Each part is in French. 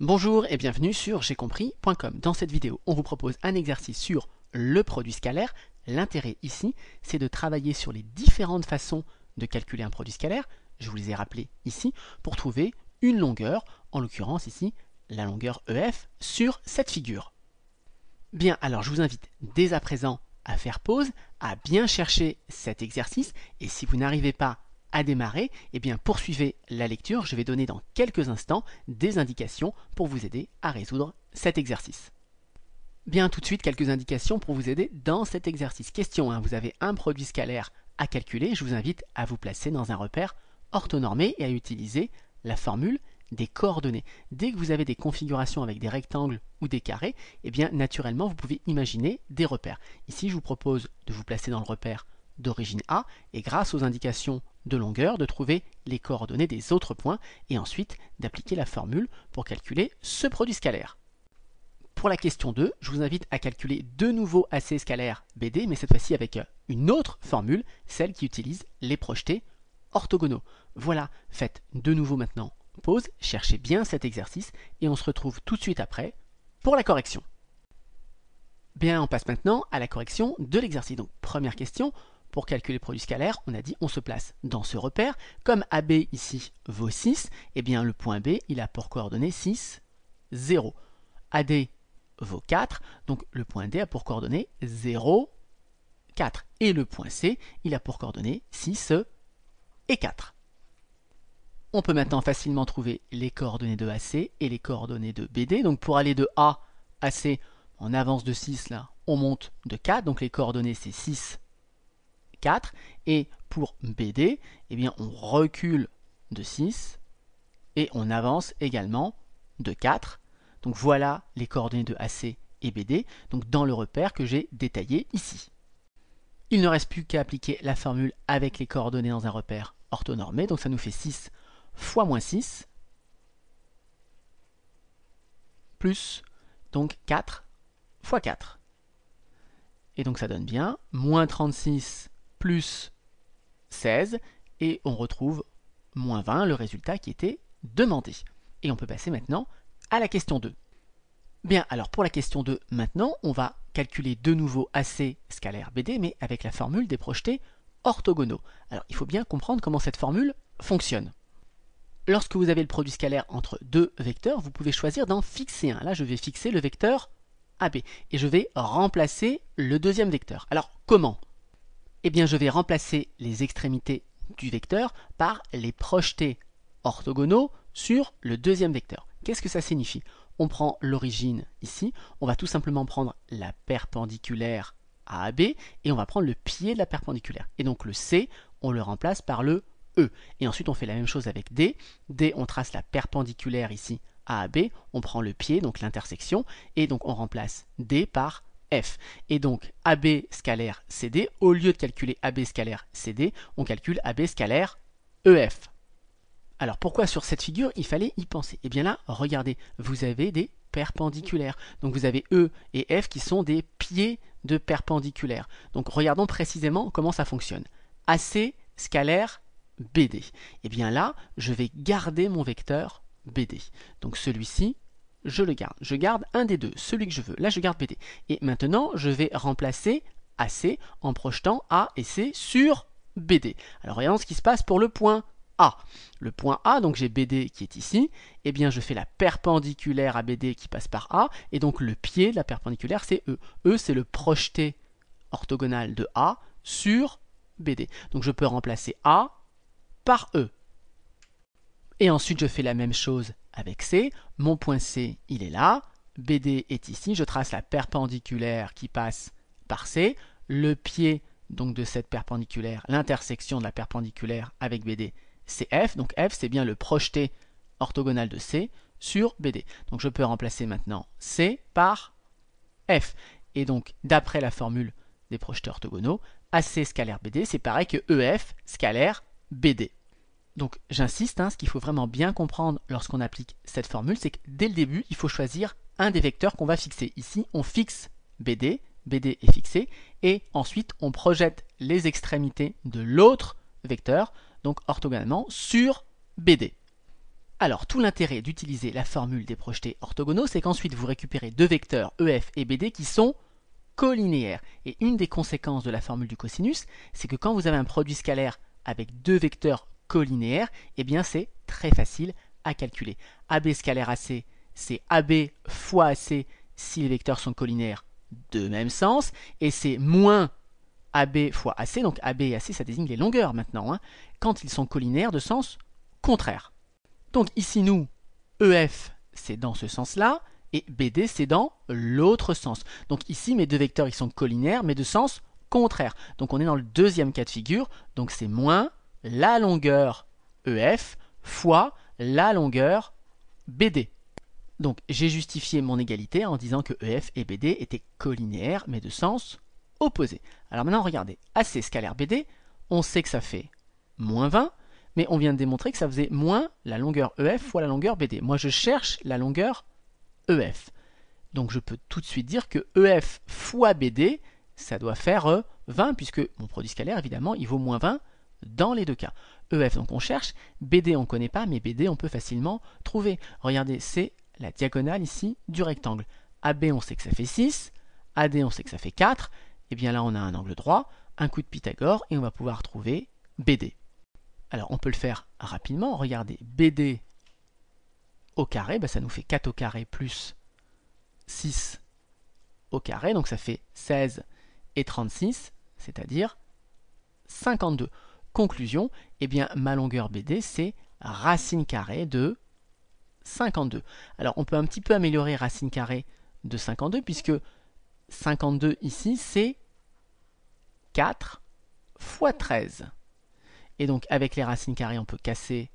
Bonjour et bienvenue sur j'ai compris.com. Dans cette vidéo, on vous propose un exercice sur le produit scalaire. L'intérêt ici, c'est de travailler sur les différentes façons de calculer un produit scalaire, je vous les ai rappelées ici, pour trouver une longueur, en l'occurrence ici, la longueur EF, sur cette figure. Bien, alors je vous invite dès à présent à faire pause, à bien chercher cet exercice, et si vous n'arrivez pas démarrer et eh bien poursuivez la lecture, je vais donner dans quelques instants des indications pour vous aider à résoudre cet exercice. Bien tout de suite quelques indications pour vous aider dans cet exercice. Question 1, vous avez un produit scalaire à calculer, je vous invite à vous placer dans un repère orthonormé et à utiliser la formule des coordonnées. Dès que vous avez des configurations avec des rectangles ou des carrés, et eh bien naturellement vous pouvez imaginer des repères. Ici, je vous propose de vous placer dans le repère d'origine A et grâce aux indications de longueur de trouver les coordonnées des autres points et ensuite d'appliquer la formule pour calculer ce produit scalaire. Pour la question 2, je vous invite à calculer de nouveau AC scalaire BD, mais cette fois-ci avec euh, une autre formule, celle qui utilise les projetés orthogonaux. Voilà, faites de nouveau maintenant pause, cherchez bien cet exercice et on se retrouve tout de suite après pour la correction. Bien, on passe maintenant à la correction de l'exercice. Donc, première question, pour calculer le produit scalaire, on a dit on se place dans ce repère. Comme AB ici vaut 6, eh bien le point B, il a pour coordonnées 6, 0. AD vaut 4, donc le point D a pour coordonnées 0, 4. Et le point C, il a pour coordonnées 6 et 4. On peut maintenant facilement trouver les coordonnées de AC et les coordonnées de BD. Donc pour aller de A à C, en avance de 6 là, on monte de 4, donc les coordonnées c'est 6, et pour BD, eh bien, on recule de 6 et on avance également de 4. Donc voilà les coordonnées de AC et BD, donc dans le repère que j'ai détaillé ici. Il ne reste plus qu'à appliquer la formule avec les coordonnées dans un repère orthonormé, donc ça nous fait 6 fois moins 6, plus donc 4 fois 4. Et donc ça donne bien moins 36 plus 16 et on retrouve moins 20, le résultat qui était demandé. Et on peut passer maintenant à la question 2. Bien, alors pour la question 2 maintenant, on va calculer de nouveau AC scalaire BD, mais avec la formule des projetés orthogonaux. Alors il faut bien comprendre comment cette formule fonctionne. Lorsque vous avez le produit scalaire entre deux vecteurs, vous pouvez choisir d'en fixer un. Là, je vais fixer le vecteur AB et je vais remplacer le deuxième vecteur. Alors comment eh bien je vais remplacer les extrémités du vecteur par les projetés orthogonaux sur le deuxième vecteur. Qu'est-ce que ça signifie On prend l'origine ici, on va tout simplement prendre la perpendiculaire à AB et on va prendre le pied de la perpendiculaire. Et donc le C, on le remplace par le E. Et ensuite on fait la même chose avec D. D, on trace la perpendiculaire ici à AB, on prend le pied, donc l'intersection, et donc on remplace D par et donc AB scalaire CD, au lieu de calculer AB scalaire CD, on calcule AB scalaire EF. Alors pourquoi sur cette figure il fallait y penser Eh bien là, regardez, vous avez des perpendiculaires. Donc vous avez E et F qui sont des pieds de perpendiculaires. Donc regardons précisément comment ça fonctionne. AC scalaire BD. Et eh bien là, je vais garder mon vecteur BD. Donc celui-ci, je le garde. Je garde un des deux, celui que je veux. Là, je garde BD. Et maintenant, je vais remplacer AC en projetant A et C sur BD. Alors, voyons ce qui se passe pour le point A. Le point A, donc j'ai BD qui est ici, eh bien je fais la perpendiculaire à BD qui passe par A, et donc le pied de la perpendiculaire c'est E. E c'est le projeté orthogonal de A sur BD. Donc je peux remplacer A par E. Et ensuite je fais la même chose avec C. Mon point C, il est là. BD est ici. Je trace la perpendiculaire qui passe par C. Le pied donc de cette perpendiculaire, l'intersection de la perpendiculaire avec BD, c'est F. Donc F, c'est bien le projeté orthogonal de C sur BD. Donc je peux remplacer maintenant C par F. Et donc, d'après la formule des projetés orthogonaux, AC scalaire BD, c'est pareil que EF scalaire BD. Donc j'insiste, hein, ce qu'il faut vraiment bien comprendre lorsqu'on applique cette formule, c'est que dès le début, il faut choisir un des vecteurs qu'on va fixer. Ici, on fixe BD, BD est fixé, et ensuite on projette les extrémités de l'autre vecteur, donc orthogonalement, sur BD. Alors tout l'intérêt d'utiliser la formule des projetés orthogonaux, c'est qu'ensuite vous récupérez deux vecteurs EF et BD qui sont collinéaires. Et une des conséquences de la formule du cosinus, c'est que quand vous avez un produit scalaire avec deux vecteurs collinéaire, et eh bien c'est très facile à calculer. AB scalaire AC, c'est AB fois AC si les vecteurs sont collinaires de même sens, et c'est moins AB fois AC, donc AB et AC ça désigne les longueurs maintenant, hein, quand ils sont collinaires de sens contraire. Donc ici nous, EF c'est dans ce sens-là, et BD c'est dans l'autre sens. Donc ici mes deux vecteurs ils sont collinaires mais de sens contraire. Donc on est dans le deuxième cas de figure, donc c'est moins la longueur EF fois la longueur BD. Donc j'ai justifié mon égalité en disant que EF et BD étaient collinéaires mais de sens opposé. Alors maintenant regardez, AC ah, scalaire BD, on sait que ça fait moins 20, mais on vient de démontrer que ça faisait moins la longueur EF fois la longueur BD. Moi je cherche la longueur EF. Donc je peux tout de suite dire que EF fois BD, ça doit faire 20, euh, puisque mon produit scalaire, évidemment, il vaut moins 20 dans les deux cas. EF, donc on cherche. BD, on ne connaît pas, mais BD, on peut facilement trouver. Regardez, c'est la diagonale ici du rectangle. AB, on sait que ça fait 6. AD, on sait que ça fait 4. Et bien là, on a un angle droit, un coup de Pythagore, et on va pouvoir trouver BD. Alors, on peut le faire rapidement. Regardez, BD au carré, bah, ça nous fait 4 au carré plus 6 au carré. Donc, ça fait 16 et 36, c'est-à-dire 52. Conclusion, eh bien ma longueur BD c'est racine carrée de 52. Alors on peut un petit peu améliorer racine carrée de 52 puisque 52 ici c'est 4 fois 13. Et donc avec les racines carrées on peut casser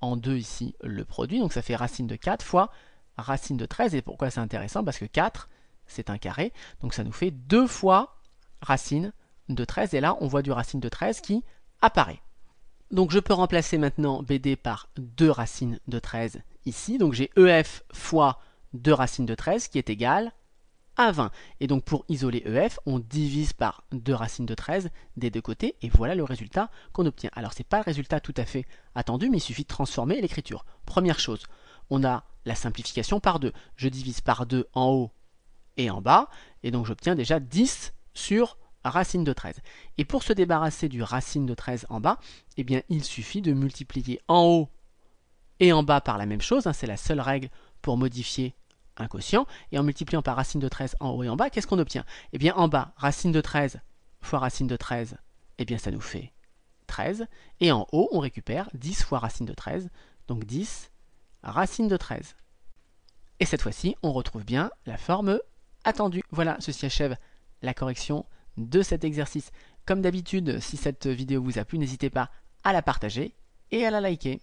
en 2 ici le produit. Donc ça fait racine de 4 fois racine de 13. Et pourquoi c'est intéressant Parce que 4 c'est un carré. Donc ça nous fait 2 fois racine de 13. Et là on voit du racine de 13 qui apparaît. Donc je peux remplacer maintenant BD par 2 racines de 13 ici. Donc j'ai EF fois 2 racines de 13 qui est égal à 20. Et donc pour isoler EF, on divise par 2 racines de 13 des deux côtés et voilà le résultat qu'on obtient. Alors c'est pas le résultat tout à fait attendu, mais il suffit de transformer l'écriture. Première chose, on a la simplification par 2. Je divise par 2 en haut et en bas et donc j'obtiens déjà 10 sur racine de 13. Et pour se débarrasser du racine de 13 en bas, eh bien, il suffit de multiplier en haut et en bas par la même chose. Hein, c'est la seule règle pour modifier un quotient. Et en multipliant par racine de 13 en haut et en bas, qu'est-ce qu'on obtient Eh bien, en bas, racine de 13 fois racine de 13, eh bien, ça nous fait 13. Et en haut, on récupère 10 fois racine de 13, donc 10 racine de 13. Et cette fois-ci, on retrouve bien la forme attendue. Voilà, ceci achève la correction de cet exercice. Comme d'habitude, si cette vidéo vous a plu, n'hésitez pas à la partager et à la liker.